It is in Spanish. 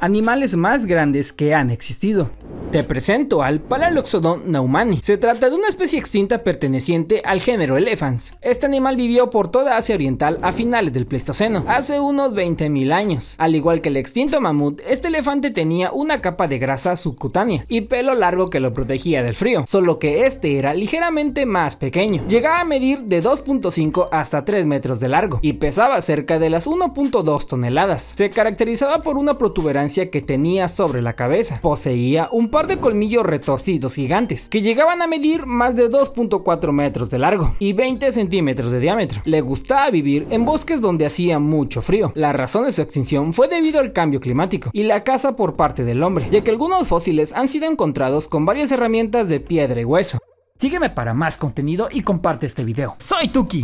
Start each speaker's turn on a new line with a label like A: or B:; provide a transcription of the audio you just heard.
A: animales más grandes que han existido. Te presento al Palaloxodon naumani. Se trata de una especie extinta perteneciente al género Elephants. Este animal vivió por toda Asia Oriental a finales del Pleistoceno, hace unos 20.000 años. Al igual que el extinto mamut, este elefante tenía una capa de grasa subcutánea y pelo largo que lo protegía del frío, solo que este era ligeramente más pequeño. Llegaba a medir de 2.5 hasta 3 metros de largo y pesaba cerca de las 1.2 toneladas. Se caracterizaba por una protuberancia que tenía sobre la cabeza. Poseía un par de colmillos retorcidos gigantes, que llegaban a medir más de 2.4 metros de largo y 20 centímetros de diámetro. Le gustaba vivir en bosques donde hacía mucho frío. La razón de su extinción fue debido al cambio climático y la caza por parte del hombre, ya que algunos fósiles han sido encontrados con varias herramientas de piedra y hueso. Sígueme para más contenido y comparte este video. Soy Tuki.